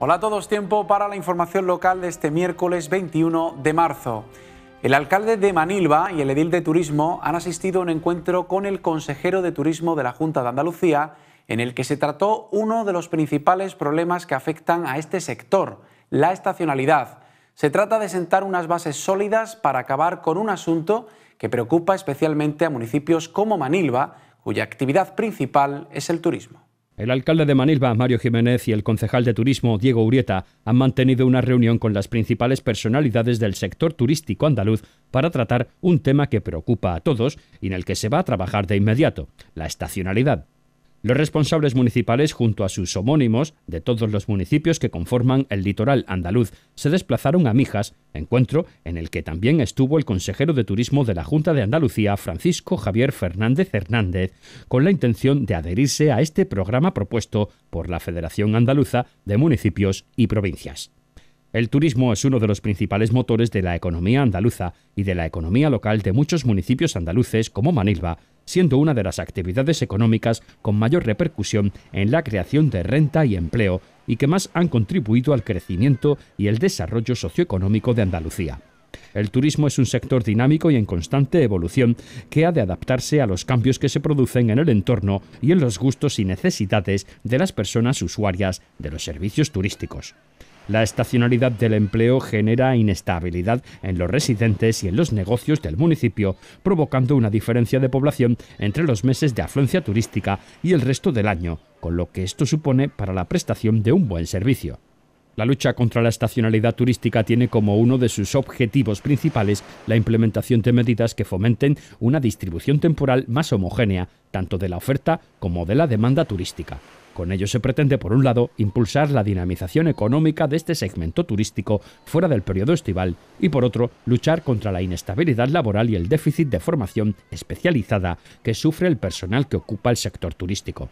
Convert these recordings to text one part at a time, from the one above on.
Hola a todos, tiempo para la información local de este miércoles 21 de marzo. El alcalde de Manilva y el edil de Turismo han asistido a un encuentro con el consejero de Turismo de la Junta de Andalucía, en el que se trató uno de los principales problemas que afectan a este sector, la estacionalidad. Se trata de sentar unas bases sólidas para acabar con un asunto que preocupa especialmente a municipios como Manilva, cuya actividad principal es el turismo. El alcalde de Manilva, Mario Jiménez, y el concejal de turismo, Diego Urieta, han mantenido una reunión con las principales personalidades del sector turístico andaluz para tratar un tema que preocupa a todos y en el que se va a trabajar de inmediato, la estacionalidad. Los responsables municipales, junto a sus homónimos de todos los municipios que conforman el litoral andaluz, se desplazaron a Mijas, encuentro en el que también estuvo el consejero de turismo de la Junta de Andalucía, Francisco Javier Fernández Hernández, con la intención de adherirse a este programa propuesto por la Federación Andaluza de Municipios y Provincias. El turismo es uno de los principales motores de la economía andaluza y de la economía local de muchos municipios andaluces como Manilva, siendo una de las actividades económicas con mayor repercusión en la creación de renta y empleo y que más han contribuido al crecimiento y el desarrollo socioeconómico de Andalucía. El turismo es un sector dinámico y en constante evolución que ha de adaptarse a los cambios que se producen en el entorno y en los gustos y necesidades de las personas usuarias de los servicios turísticos. La estacionalidad del empleo genera inestabilidad en los residentes y en los negocios del municipio, provocando una diferencia de población entre los meses de afluencia turística y el resto del año, con lo que esto supone para la prestación de un buen servicio. La lucha contra la estacionalidad turística tiene como uno de sus objetivos principales la implementación de medidas que fomenten una distribución temporal más homogénea, tanto de la oferta como de la demanda turística. Con ello se pretende, por un lado, impulsar la dinamización económica de este segmento turístico fuera del periodo estival y, por otro, luchar contra la inestabilidad laboral y el déficit de formación especializada que sufre el personal que ocupa el sector turístico.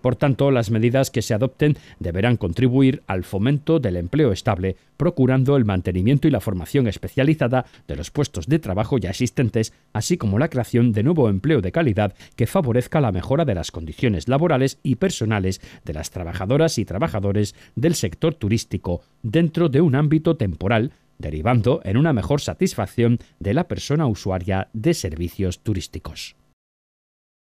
Por tanto, las medidas que se adopten deberán contribuir al fomento del empleo estable, procurando el mantenimiento y la formación especializada de los puestos de trabajo ya existentes, así como la creación de nuevo empleo de calidad que favorezca la mejora de las condiciones laborales y personales de las trabajadoras y trabajadores del sector turístico dentro de un ámbito temporal, derivando en una mejor satisfacción de la persona usuaria de servicios turísticos.